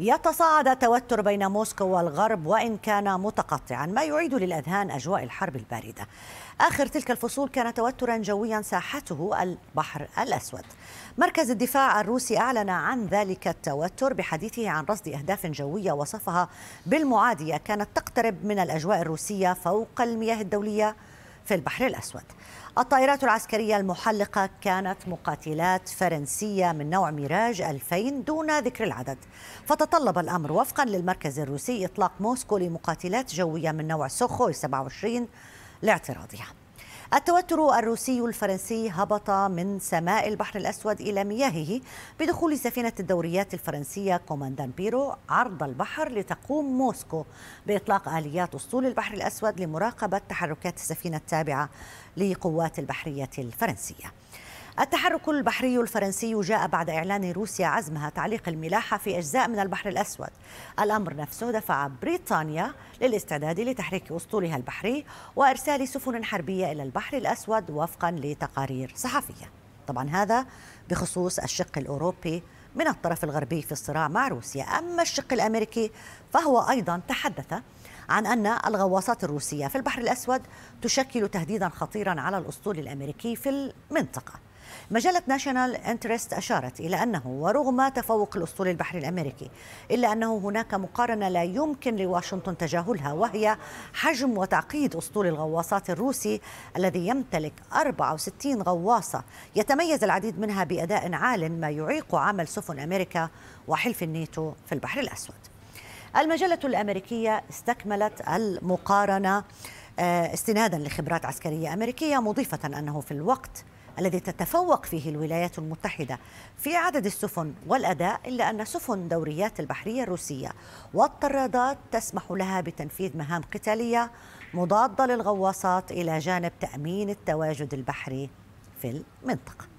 يتصاعد التوتر بين موسكو والغرب وان كان متقطعا ما يعيد للاذهان اجواء الحرب البارده. اخر تلك الفصول كان توترا جويا ساحته البحر الاسود. مركز الدفاع الروسي اعلن عن ذلك التوتر بحديثه عن رصد اهداف جويه وصفها بالمعاديه كانت تقترب من الاجواء الروسيه فوق المياه الدوليه في البحر الأسود الطائرات العسكرية المحلقة كانت مقاتلات فرنسية من نوع ميراج 2000 دون ذكر العدد فتطلب الأمر وفقا للمركز الروسي إطلاق موسكو لمقاتلات جوية من نوع سوخوي 27 لاعتراضها التوتر الروسي الفرنسي هبط من سماء البحر الأسود إلى مياهه بدخول سفينة الدوريات الفرنسية كوماندان بيرو عرض البحر لتقوم موسكو بإطلاق آليات أسطول البحر الأسود لمراقبة تحركات السفينة التابعة لقوات البحرية الفرنسية التحرك البحري الفرنسي جاء بعد إعلان روسيا عزمها تعليق الملاحة في أجزاء من البحر الأسود الأمر نفسه دفع بريطانيا للاستعداد لتحريك أسطولها البحري وإرسال سفن حربية إلى البحر الأسود وفقا لتقارير صحفية طبعا هذا بخصوص الشق الأوروبي من الطرف الغربي في الصراع مع روسيا أما الشق الأمريكي فهو أيضا تحدث عن أن الغواصات الروسية في البحر الأسود تشكل تهديدا خطيرا على الأسطول الأمريكي في المنطقة مجلة ناشونال انترست أشارت إلى أنه ورغم تفوق الأسطول البحري الأمريكي إلا أنه هناك مقارنة لا يمكن لواشنطن تجاهلها وهي حجم وتعقيد أسطول الغواصات الروسي الذي يمتلك 64 غواصة يتميز العديد منها بأداء عال ما يعيق عمل سفن أمريكا وحلف الناتو في البحر الأسود المجلة الأمريكية استكملت المقارنة آه، استنادا لخبرات عسكرية أمريكية مضيفة أنه في الوقت الذي تتفوق فيه الولايات المتحدة في عدد السفن والأداء إلا أن سفن دوريات البحرية الروسية والطرادات تسمح لها بتنفيذ مهام قتالية مضادة للغواصات إلى جانب تأمين التواجد البحري في المنطقة